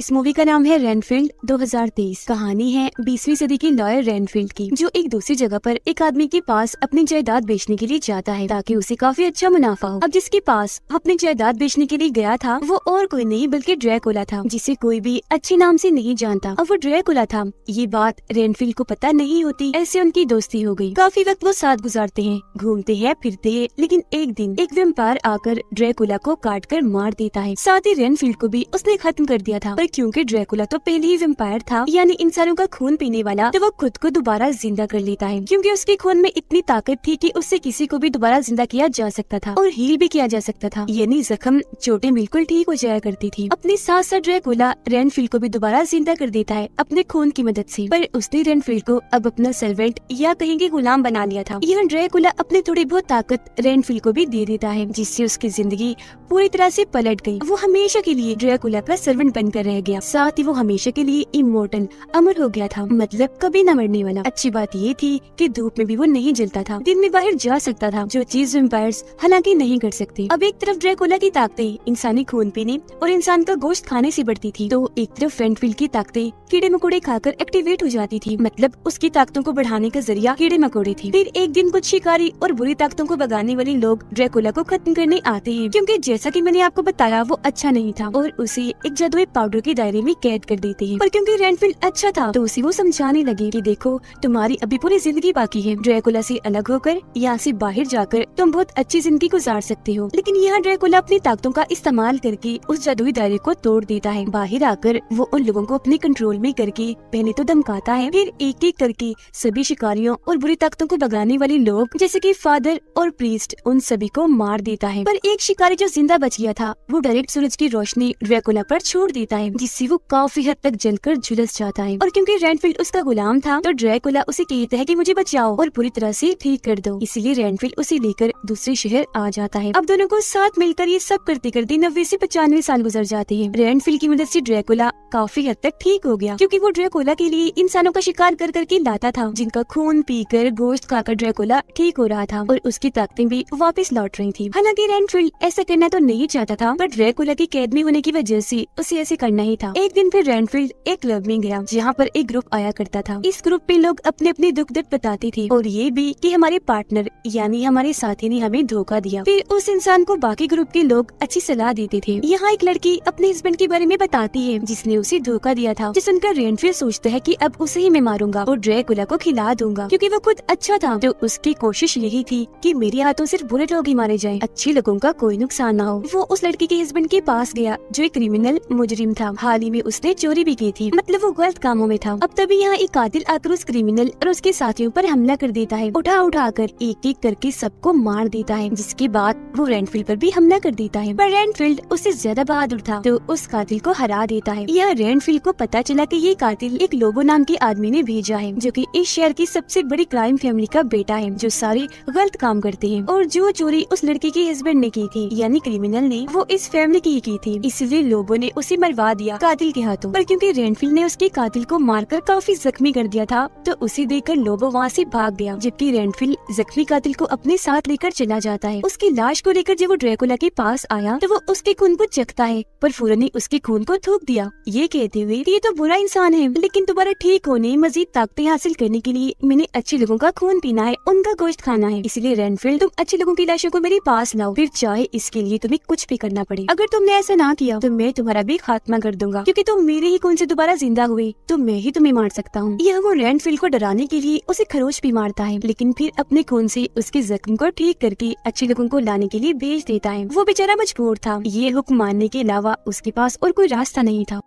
इस मूवी का नाम है रेनफील्ड 2023 कहानी है 20वीं सदी की लॉयर रेनफील्ड की जो एक दूसरी जगह पर एक आदमी के पास अपनी जायदाद बेचने के लिए जाता है ताकि उसे काफी अच्छा मुनाफा हो अब जिसके पास अपनी जायदाद बेचने के लिए गया था वो और कोई नहीं बल्कि ड्रैकुला था जिसे कोई भी अच्छे नाम से नहीं जानता और वो ड्रैकुला था ये बात रेनफील्ड को पता नहीं होती ऐसे उनकी दोस्ती हो गयी काफी वक्त वो साथ गुजारते हैं घूमते हैं फिरते है लेकिन एक दिन एक वेम्पायर आकर ड्रैकुला को काट कर मार देता है साथ ही रेनफील्ड को भी उसने खत्म कर दिया था पर क्योंकि ड्रैकुला तो पहले ही वेम्पायर था यानी इंसानों का खून पीने वाला तो वो खुद को दोबारा जिंदा कर लेता है क्योंकि उसके खून में इतनी ताकत थी कि उससे किसी को भी दोबारा जिंदा किया जा सकता था और हील भी किया जा सकता था यानी जख्म चोटे बिल्कुल ठीक हो जाया करती थी अपने साथ साथ ड्रैकुला रेनफील्ड को भी दोबारा जिंदा कर देता है अपने खून की मदद ऐसी पर उसने रेनफील्ड को अब अपना सर्वेंट या कहेंगे गुलाम बना लिया था यह ड्रैकुला अपनी थोड़ी बहुत ताकत रेनफील्ड को भी दे देता है जिससे उसकी जिंदगी पूरी तरह से पलट गई वो हमेशा के लिए ड्रैकुला का सर्वेंट बनकर रहे रह गया साथ ही वो हमेशा के लिए इमोटल अमर हो गया था मतलब कभी न मरने वाला अच्छी बात ये थी कि धूप में भी वो नहीं जलता था दिन में बाहर जा सकता था जो चीज एम्पायर हालांकि नहीं कर सकते अब एक तरफ ड्रैकुला की ताकतें इंसानी खून पीने और इंसान का गोश्त खाने ऐसी बढ़ती थी तो एक तरफ वेंटविल की ताकतें कीड़े मकोड़े खाकर एक्टिवेट हो जाती थी मतलब उसकी ताकतों को बढ़ाने का जरिया कीड़े मकोड़े थी फिर एक दिन कुछ शिकारी और बुरी ताकतों को भगाने वाले लोग ड्रैकुला को खत्म करने आते हैं क्योंकि जैसा कि मैंने आपको बताया वो अच्छा नहीं था और उसे एक जादुई पाउडर के दायरे में कैद कर देते हैं पर क्योंकि रेनफील्ड अच्छा था तो उसे वो समझाने लगे कि देखो तुम्हारी अभी पूरी जिंदगी बाकी है ड्रैकुला से अलग होकर यहाँ से बाहर जाकर तुम बहुत अच्छी जिंदगी गुजार सकते हो लेकिन यहाँ ड्रैकुला अपनी ताकतों का इस्तेमाल करके उस जादुई दायरे को तोड़ देता है बाहर आकर वो उन लोगों को अपने कंट्रोल में करके पहले तो धमकाता है फिर एक एक करके सभी शिकारियों और बुरी ताकतों को भगाने वाले लोग जैसे की फादर और प्रीस्ट उन सभी को मार देता है पर एक शिकारी जो जिंदा बच गया था वो डायरेक्ट सूरज की रोशनी ड्रैकुला पर छोड़ देता है जिससे वो काफी हद तक जलकर झुलस जाता है और क्योंकि रेनफील्ड उसका गुलाम था तो ड्रैकुला उसे कहता है की मुझे बचाओ और पूरी तरह से ठीक कर दो इसीलिए रेनफील्ड उसे लेकर दूसरे शहर आ जाता है अब दोनों को साथ मिलकर ये सब करते करते नब्बे ऐसी पचानवे साल गुजर जाते हैं रेनफील्ड की मदद से ड्रैकुला काफी हद तक ठीक हो गया क्योंकि वो ड्रैकुला के लिए इंसानों का शिकार कर करके लाता था जिनका खून पीकर गोश्त खाकर ड्रैकुला ठीक हो रहा था और उसकी ताकतें भी वापस लौट रही थी हालांकि रेनफील्ड ऐसा करना तो नहीं चाहता था पर ड्रैकुला की कैद में होने की वजह से उसे ऐसे करना नहीं था एक दिन फिर रेनफील्ड एक क्लब में गया जहाँ पर एक ग्रुप आया करता था इस ग्रुप में लोग अपने अपने दुख दर्द बताती थी और ये भी कि हमारे पार्टनर यानी हमारे साथी ने हमें धोखा दिया फिर उस इंसान को बाकी ग्रुप के लोग अच्छी सलाह देते थे यहाँ एक लड़की अपने हस्बैंड के बारे में बताती है जिसने उसे धोखा दिया था जिस उनका रेनफील्ड सोचता है की अब उसे ही मैं मारूंगा और ड्रैकुला को खिला दूंगा क्यूँकी वो खुद अच्छा था तो उसकी कोशिश यही थी की मेरे हाथों सिर्फ बुरे लोग ही मारे जाए अच्छे लोगों का कोई नुकसान न हो वो उस लड़की के हस्बैंड के पास गया जो एक क्रिमिनल मुजरिम था हाल ही में उसने चोरी भी की थी मतलब वो गलत कामों में था अब तभी यहाँ एक कातिल आक्रोश क्रिमिनल और उसके साथियों पर हमला कर देता है उठा उठा कर एक एक करके सबको मार देता है जिसके बाद वो रेनफील्ड पर भी हमला कर देता है पर रेनफील्ड उससे ज्यादा बहादुर था तो उस कातिल को हरा देता है यह रेनफील्ड को पता चला की ये कातिल एक लोगो नाम के आदमी ने भेजा है जो की इस शहर की सबसे बड़ी क्राइम फैमिली का बेटा है जो सारे गलत काम करते हैं और जो चोरी उस लड़की के हस्बैंड ने की थी यानी क्रिमिनल ने वो इस फैमिली की की थी इसलिए लोगों ने उसे मरवा दिया दिया कातिल के हाथों पर क्योंकि रेनफील्ड ने उसके कातिल को मारकर काफी जख्मी कर दिया था तो उसे देखकर लोबो वहाँ से भाग गया जबकि रेनफील्ड जख्मी कातिल को अपने साथ लेकर चला जाता है उसकी लाश को लेकर जब वो ड्रैकुला के पास आया तो वो उसके खून को चखता है पर फूरन ने उसके खून को थूक दिया ये कहते हुए ये तो बुरा इंसान है लेकिन दोबारा ठीक होने मजीद ताकतें हासिल करने के लिए मैंने अच्छे लोगों का खून पीना है उनका गोश्त खाना है इसलिए रेनफील्ड तुम अच्छे लोगों की लाशों को मेरे पास लाओ फिर चाहे इसके लिए तुम्हें कुछ भी करना पड़े अगर तुमने ऐसा ना किया तो मैं तुम्हारा भी खात्मा कर दूंगा क्योंकि तुम मेरे ही कौन से दोबारा जिंदा हुई तो मैं ही तुम्हें मार सकता हूँ यह वो रैंडफील्ड को डराने के लिए उसे खरोच भी मारता है लेकिन फिर अपने खून ऐसी उसके जख्म को ठीक करके अच्छे लोगों को लाने के लिए भेज देता है वो बेचारा मजबूर था ये हुक्म मानने के अलावा उसके पास और कोई रास्ता नहीं था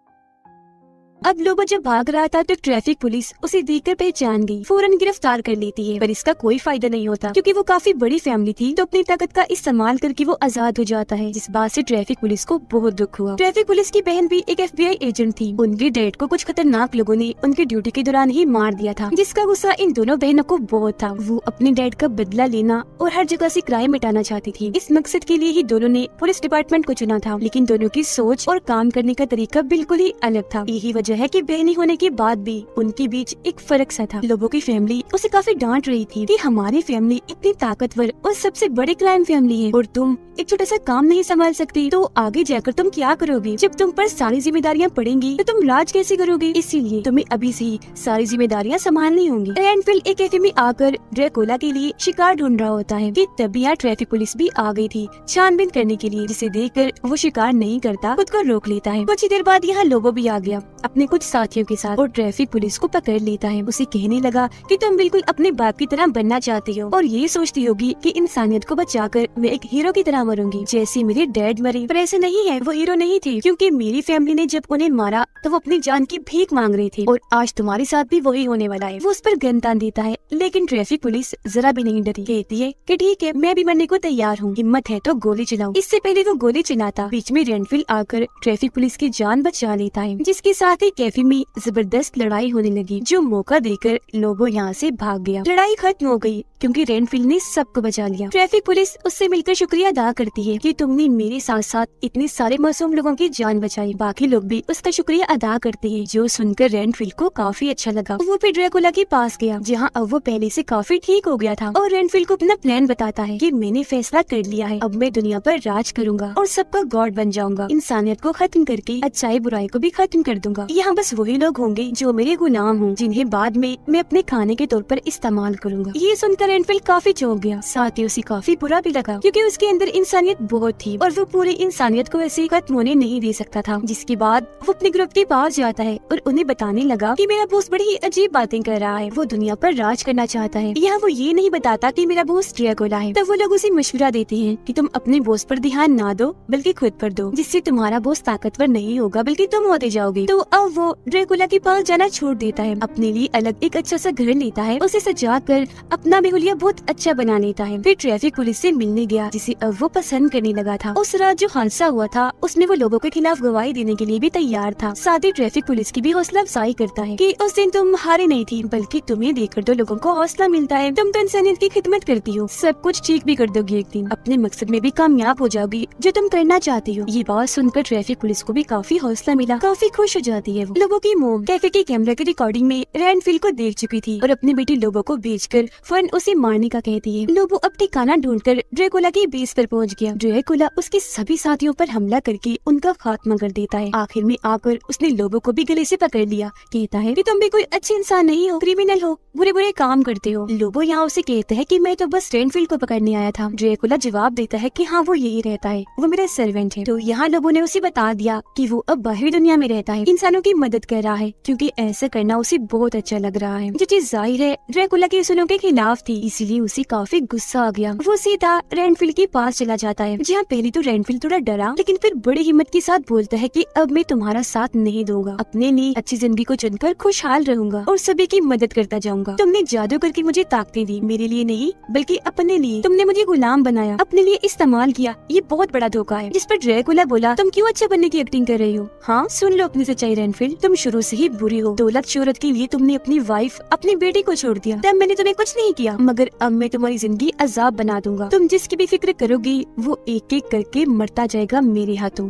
अब लोबो जब भाग रहा था तो ट्रैफिक पुलिस उसे देखकर पहचान गई फौरन गिरफ्तार कर लेती है पर इसका कोई फायदा नहीं होता क्योंकि वो काफी बड़ी फैमिली थी तो अपनी ताकत का इस्तेमाल करके वो आजाद हो जाता है जिस बात से ट्रैफिक पुलिस को बहुत दुख हुआ ट्रैफिक पुलिस की बहन भी एक एफ एजेंट थी उनकी डेड को कुछ खतरनाक लोगो ने उनकी ड्यूटी के दौरान ही मार दिया था जिसका गुस्सा इन दोनों बहनों को बहुत था वो अपने डेड का बदला लेना और हर जगह ऐसी क्राइम मिटाना चाहती थी इस मकसद के लिए ही दोनों ने पुलिस डिपार्टमेंट को चुना था लेकिन दोनों की सोच और काम करने का तरीका बिल्कुल ही अलग था यही वजह वजह है कि बहनी होने के बाद भी उनके बीच एक फर्क सा था लोगों की फैमिली उसे काफी डांट रही थी कि हमारी फैमिली इतनी ताकतवर और सबसे बड़ी क्राइम फैमिली है और तुम एक छोटा सा काम नहीं संभाल सकती तो आगे जाकर तुम क्या करोगी जब तुम पर सारी जिम्मेदारियाँ पड़ेंगी तो तुम राज कैसे करोगे इसीलिए तुम्हें अभी ऐसी सारी जिम्मेदारियाँ संभालनी होंगी रैनफील्ड एक कैफे में आकर ड्रेकोला के लिए शिकार ढूंढ रहा होता है की तभी यहाँ ट्रैफिक पुलिस भी आ गई थी छानबीन करने के लिए जिसे देख कर वो शिकार नहीं करता खुद को रोक लेता है कुछ ही देर बाद यहाँ लोबो भी आ गया अपने कुछ साथियों के साथ और ट्रैफिक पुलिस को पकड़ लेता है उसे कहने लगा कि तुम बिल्कुल अपने बाप की तरह बनना चाहती हो और ये सोचती होगी कि इंसानियत को बचाकर मैं एक हीरो की तरह मरूंगी जैसे मेरे डैड मरे पर ऐसे नहीं है वो हीरो नहीं थे क्योंकि मेरी फैमिली ने जब उन्हें मारा तो वो अपनी जान की भीख मांग रही थी और आज तुम्हारे साथ भी वही होने वाला है वो उस पर गंदान देता है लेकिन ट्रैफिक पुलिस जरा भी नहीं डरी कहती है कि ठीक है मैं भी मरने को तैयार हूँ हिम्मत है तो गोली चलाऊ इससे पहले वो गोली चलाता बीच में रेनफिल आकर ट्रैफिक पुलिस की जान बचा लेता है जिसके साथ ही से कैफे में जबरदस्त लड़ाई होने लगी जो मौका देकर लोगो यहाँ से भाग गया लड़ाई खत्म हो गई क्योंकि रेनफील्ड ने सबको बचा लिया ट्रैफिक पुलिस उससे मिलकर शुक्रिया अदा करती है कि तुमने मेरे साथ साथ इतने सारे मासूम लोगों की जान बचाई बाकी लोग भी उसका शुक्रिया अदा करते हैं जो सुनकर रेनफील्ड को काफी अच्छा लगा वो फिर ड्रैकुला के पास गया जहाँ अब वो पहले ऐसी काफी ठीक हो गया था और रेनफील्ड को अपना प्लान बताता है की मैंने फैसला कर लिया है अब मैं दुनिया आरोप राज करूंगा और सबका गॉड बन जाऊंगा इंसानियत को खत्म करके अच्छाई बुराई को भी खत्म कर दूंगा यहाँ बस वही लोग होंगे जो मेरे गुनाम हूँ जिन्हें बाद में मैं अपने खाने के तौर पर इस्तेमाल करूँगा ये सुनकर एनफील्ड काफी चौंक गया साथ ही उसे काफी बुरा भी लगा क्योंकि उसके अंदर इंसानियत बहुत थी और वो पूरी इंसानियत को ऐसे खत्म होने नहीं दे सकता था जिसके बाद वो अपने ग्रुप के पास जाता है और उन्हें बताने लगा की मेरा बोस बड़ी ही अजीब बातें कर रहा है वो दुनिया आरोप राज करना चाहता है यहाँ वो ये नहीं बताता की मेरा ट्रिया ड्रैगोला है तब वो लोग उसे मशवरा देते हैं की तुम अपने बोस आरोप ध्यान ना दो बल्कि खुद आरोप दो जिससे तुम्हारा बोस ताकतवर नहीं होगा बल्कि तुम होते जाओगे तो अब वो ड्रेकुला के पास जाना छोड़ देता है अपने लिए अलग एक अच्छा सा घर लेता है उसे सजा कर अपना बेहुलिया बहुत अच्छा बना लेता है फिर ट्रैफिक पुलिस से मिलने गया जिसे अब वो पसंद करने लगा था उस रात जो हादसा हुआ था उसमें वो लोगों के खिलाफ गवाही देने के लिए भी तैयार था साथ ही ट्रैफिक पुलिस की भी हौसला अफजाई करता है की उस दिन तुम हारे नहीं थी बल्कि तुम्हें देखकर दो तो लोगों को हौसला मिलता है तुम तो इंसानियत की खिदमत करती हो सब कुछ ठीक भी कर दोगी एक दिन अपने मकसद में भी कामयाब हो जाओगी जो तुम करना चाहती हो ये बात सुनकर ट्रैफिक पुलिस को भी काफी हौसला मिला काफी खुश हो जाती है है वो लोबो की मोम कैफे के कैमरा की रिकॉर्डिंग में रैनफील को देख चुकी थी और अपने बेटे लोबो को कर फर्न उसे मारने का कहती है लोबो अब ठिकाना ढूंढ कर ड्रेकोला के बेस पर पहुंच गया ड्रेकोला उसके सभी साथियों पर हमला करके उनका खात्मा कर देता है आखिर में आकर उसने लोबो को भी गले से पकड़ लिया कहता है कि तुम भी कोई अच्छे इंसान नहीं हो क्रिमिनल हो बुरे बुरे काम करते हो लोबो यहाँ उसे कहता है कि मैं तो बस रेनफील्ड को पकड़ने आया था ड्रेकोला जवाब देता है कि हाँ वो यही रहता है वो मेरा सर्वेंट है तो यहाँ लोगों ने उसे बता दिया कि वो अब बाहरी दुनिया में रहता है इंसानों की मदद कर रहा है क्योंकि ऐसा करना उसे बहुत अच्छा लग रहा है जो चीज जाहिर है ड्रैकुला के असूलों के खिलाफ थी इसीलिए उसे काफी गुस्सा आ गया वो सीधा रेनफील्ड के पास चला जाता है जहाँ पहले तो रेनफील्ड थोड़ा डरा लेकिन फिर बड़ी हिम्मत के साथ बोलता है की अब मैं तुम्हारा साथ नहीं दूंगा अपने लिए अच्छी जिंदगी को चुनकर खुशहाल रहूंगा और सभी की मदद करता जाऊंगा तुमने जादू करके मुझे ताकते दी मेरे लिए नहीं बल्कि अपने लिए तुमने मुझे गुलाम बनाया अपने लिए इस्तेमाल किया ये बहुत बड़ा धोखा है जिस पर ड्रैकुला बोला तुम क्यों अच्छा बनने की एक्टिंग कर रही हो हाँ सुन लो अपनी सच्चाई रेनफिल्ड फिर तुम शुरू से ही बुरी हो दौलत शोहरत के लिए तुमने अपनी वाइफ अपनी बेटी को छोड़ दिया तब मैंने तुम्हें कुछ नहीं किया मगर अब मैं तुम्हारी जिंदगी अजाब बना दूंगा तुम जिसकी भी फिक्र करोगी वो एक एक करके मरता जाएगा मेरे हाथों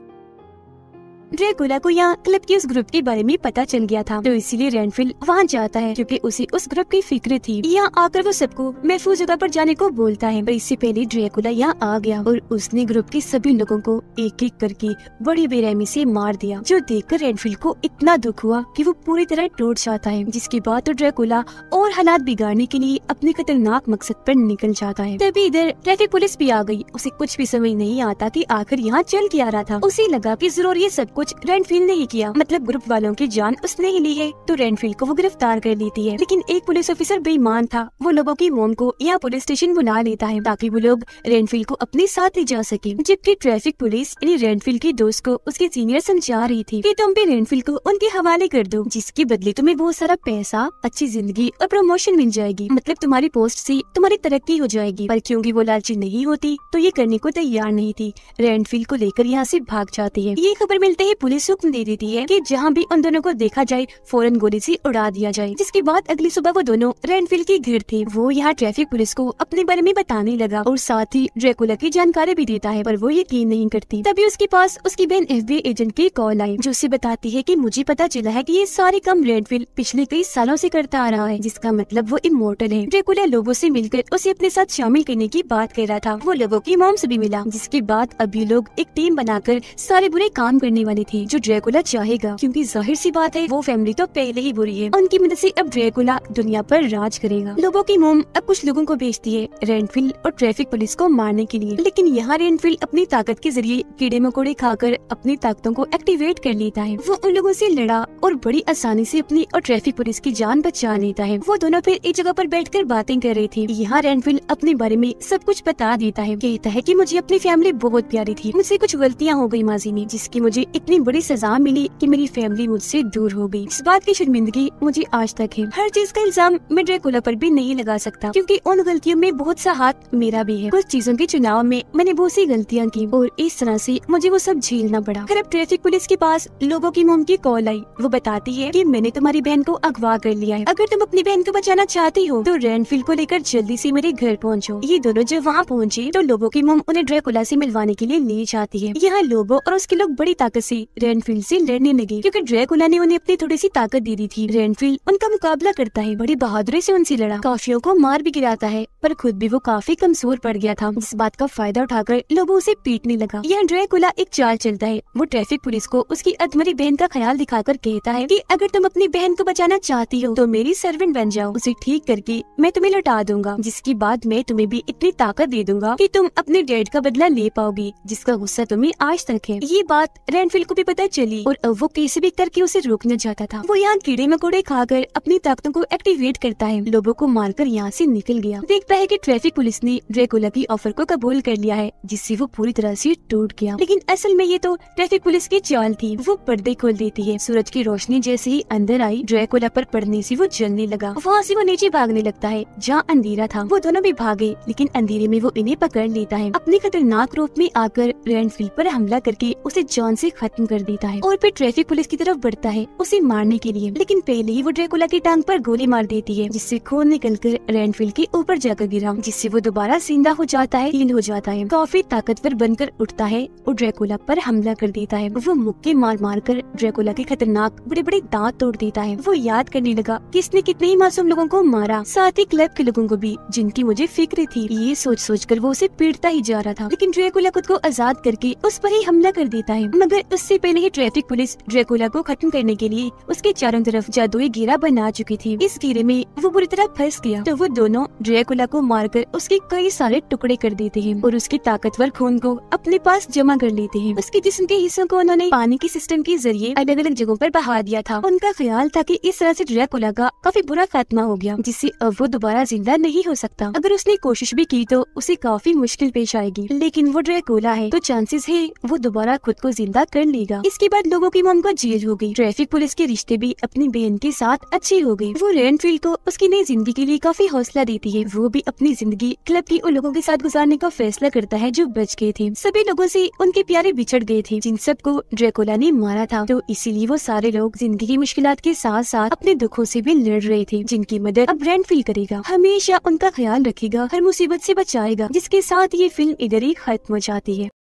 ड्रेकुला को यहाँ क्लब के उस ग्रुप के बारे में पता चल गया था तो इसीलिए रेनफिल वहाँ जाता है क्योंकि उसे उस ग्रुप की फिक्र थी यहाँ आकर वो सबको महफूज जगह पर जाने को बोलता है पर इससे पहले ड्रेकुला यहाँ आ गया और उसने ग्रुप के सभी लोगों को एक एक करके बड़ी बेरहमी से मार दिया जो कर रेनफिल को इतना दुख हुआ की वो पूरी तरह टूट जाता है जिसके बाद तो ड्रेकुला और हालात बिगाड़ने के लिए अपने खतरनाक मकसद पर निकल जाता है तभी इधर ट्रैफिक पुलिस भी आ गई उसे कुछ भी समझ नहीं आता की आखिर यहाँ चल के आ रहा था उसे लगा की जरूर ये सब कुछ रेनफील ने ही किया मतलब ग्रुप वालों की जान उसने ही ली है तो रेनफील को वो गिरफ्तार कर लेती है लेकिन एक पुलिस ऑफिसर बेईमान था वो लोगों की मोम को या पुलिस स्टेशन बुला लेता है ताकि वो लोग रेनफील को अपने साथ ले जा सके जबकि ट्रैफिक पुलिस यानी रेनफील के दोस्त को उसके सीनियर समझा रही थी की तुम भी रेनफील को उनके हवाले कर दो जिसके बदले तुम्हें बहुत सारा पैसा अच्छी जिंदगी और प्रमोशन मिल जाएगी मतलब तुम्हारी पोस्ट ऐसी तुम्हारी तरक्की हो जाएगी पर क्यूँकी वो लालची नहीं होती तो ये करने को तैयार नहीं थी रेनफील को लेकर यहाँ ऐसी भाग जाती है ये खबर मिलते ही पुलिस हुक्म दे देती है कि जहाँ भी उन दोनों को देखा जाए फौरन गोली से उड़ा दिया जाए जिसके बाद अगली सुबह वो दोनों रेनफील्ड की घर थे वो यहाँ ट्रैफिक पुलिस को अपने बारे में बताने लगा और साथ ही ड्रेकुला की जानकारी भी देता है पर वो यकीन नहीं करती तभी उसके पास उसकी बहन एफ एजेंट की कॉल आई जो उसे बताती है की मुझे पता चला है की ये सारे काम रेनफील्ड पिछले कई सालों ऐसी करता आ रहा है जिसका मतलब वो इमोटल है ड्रेकुला लोगो ऐसी मिलकर उसे अपने साथ शामिल करने की बात कर रहा था वो लोगों की मोम ऐसी भी मिला जिसके बाद अभी लोग एक टीम बनाकर सारे बुरे काम करने वाले वाली थी जो ड्रैकुला चाहेगा क्योंकि जाहिर सी बात है वो फैमिली तो पहले ही बुरी है उनकी मदद से अब ड्रैकुला दुनिया पर राज करेगा लोगों की मोम अब कुछ लोगों को बेचती है रेनफील्ड और ट्रैफिक पुलिस को मारने के लिए लेकिन यहाँ रेनफील्ड अपनी ताकत के जरिए कीड़े मकोड़े खाकर अपनी ताकतों को एक्टिवेट कर लेता है वो उन लोगों ऐसी लड़ा और बड़ी आसानी ऐसी अपनी और ट्रैफिक पुलिस की जान बचा लेता है वो दोनों फिर एक जगह आरोप बैठ बातें कर रही थी यहाँ रेनफील्ड अपने बारे में सब कुछ बता देता है कहता है की मुझे अपनी फैमिली बहुत प्यारी थी मुझसे कुछ गलतियाँ हो गयी माजी में जिसकी मुझे एक इतनी बड़ी सजा मिली कि मेरी फैमिली मुझसे दूर हो गई इस बात की शर्मिंदगी मुझे आज तक है हर चीज का इल्जाम मैं ड्रेकुला पर भी नहीं लगा सकता क्योंकि उन गलतियों में बहुत सा हाथ मेरा भी है कुछ चीजों के चुनाव में मैंने बहुत सी गलतियाँ की और इस तरह से मुझे वो सब झेलना पड़ा फिर अब ट्रैफिक पुलिस के पास लोगों की मोम की कॉल आई वो बताती है की मैंने तुम्हारी बहन को अगवा कर लिया है अगर तुम अपनी बहन को बचाना चाहती हो तो रैनफील्ड को लेकर जल्दी ऐसी मेरे घर पहुँचो ये दोनों जब वहाँ पहुँचे तो लोगों की मोम उन्हें ड्रेकुला ऐसी मिलवाने के लिए ले जाती है यहाँ लोगो और उसके लोग बड़ी ताकत ऐसी थी रेनफील्ड से लड़ने लगी क्योंकि ड्रैकुला ने उन्हें अपनी थोड़ी सी ताकत दे दी थी रेनफील्ड उनका मुकाबला करता है बड़ी बहादुरी से उनसे लड़ा काफियों को मार भी गिराता है पर खुद भी वो काफी कमजोर पड़ गया था इस बात का फायदा उठाकर लोगो उसे पीटने लगा यह ड्रैकुला एक चाल चलता है वो ट्रैफिक पुलिस को उसकी अधमरी बहन का ख्याल दिखाकर कहता है की अगर तुम अपनी बहन को बचाना चाहती हो तो मेरी सर्वेंट बन जाओ उसे ठीक करके मैं तुम्हें लौटा दूंगा जिसकी बाद मैं तुम्हें भी इतनी ताकत दे दूंगा की तुम अपने डेड का बदला ले पाओगी जिसका गुस्सा तुम्हें आज तक है ये बात रेनफिल को भी पता चली और अब वो कैसे भी करके उसे रोकना चाहता था वो यहाँ कीड़े मकोड़े खाकर अपनी ताकतों को एक्टिवेट करता है लोगो को मारकर यहाँ से निकल गया देखता है कि ट्रैफिक पुलिस ने ड्रेकोला की ऑफर को कबूल कर लिया है जिससे वो पूरी तरह से टूट गया लेकिन असल में ये तो ट्रैफिक पुलिस की चाल थी वो पर्दे खोल देती है सूरज की रोशनी जैसे ही अंदर आई ड्रेकोला पर पड़ने से वो जलने लगा वहाँ से वो नीचे भागने लगता है जहाँ अंधेरा था वो दोनों भी भागे लेकिन अंधेरे में वो इन्हें पकड़ लेता है अपने खतरनाक रूप में आकर रेनफील्ड पर हमला करके उसे जान से खत्म खत्म कर देता है और फिर ट्रैफिक पुलिस की तरफ बढ़ता है उसे मारने के लिए लेकिन पहले ही वो ड्रेकुला की टांग पर गोली मार देती है जिससे खून निकल कर रेनफिल के ऊपर जाकर गिरा जिससे वो दोबारा जिंदा हो जाता है हील हो जाता है काफी ताकतवर बनकर उठता है और ड्रैकुला पर हमला कर देता है वो मुक्के मार मार कर ड्रैकुला के खतरनाक बड़े बड़े दांत तोड़ देता है वो याद करने लगा किसने कितने ही मासूम लोगों को मारा साथ ही क्लब के लोगों को भी जिनकी मुझे फिक्र थी ये सोच सोच कर वो उसे पीटता ही जा रहा था लेकिन ड्रैकुला खुद को आजाद करके उस पर ही हमला कर देता है मगर उससे पहले ही ट्रैफिक पुलिस ड्रैकुला को खत्म करने के लिए उसके चारों तरफ जादुई घेरा बना चुकी थी इस घेरे में वो बुरी तरह फंस गया तो वो दोनों ड्रैकुला को मारकर उसके कई सारे टुकड़े कर देते हैं और उसके ताकतवर खून को अपने पास जमा कर लेते हैं उसके जिसम के हिस्सों को उन्होंने पानी के सिस्टम के जरिए अलग अलग जगहों पर बहा दिया था उनका ख्याल था कि इस तरह से ड्रैकुला का काफी बुरा खात्मा हो गया जिससे अब वो दोबारा जिंदा नहीं हो सकता अगर उसने कोशिश भी की तो उसे काफी मुश्किल पेश आएगी लेकिन वो ड्रैकुला है तो चांसेस है वो दोबारा खुद को जिंदा कर लेगा इसके बाद लोगों की मम को जेल हो गई ट्रैफिक पुलिस के रिश्ते भी अपनी बहन के साथ अच्छी हो गयी वो रेनफील्ड को उसकी नई जिंदगी के लिए काफी हौसला देती है वो भी अपनी जिंदगी क्लब की उन लोगों के साथ गुजारने का फैसला करता है जो बच गए थे सभी लोगों ऐसी उनके प्यारे बिछड़ गए थे जिन सबको ड्रेकोला ने मारा था तो इसीलिए वो सारे लोग जिंदगी की मुश्किल के साथ साथ अपने दुखों ऐसी भी लड़ रहे थे जिनकी मदद अब रेनफील्ड करेगा हमेशा उनका ख्याल रखेगा हर मुसीबत ऐसी बचाएगा जिसके साथ ये फिल्म इधर ही खत्म हो जाती है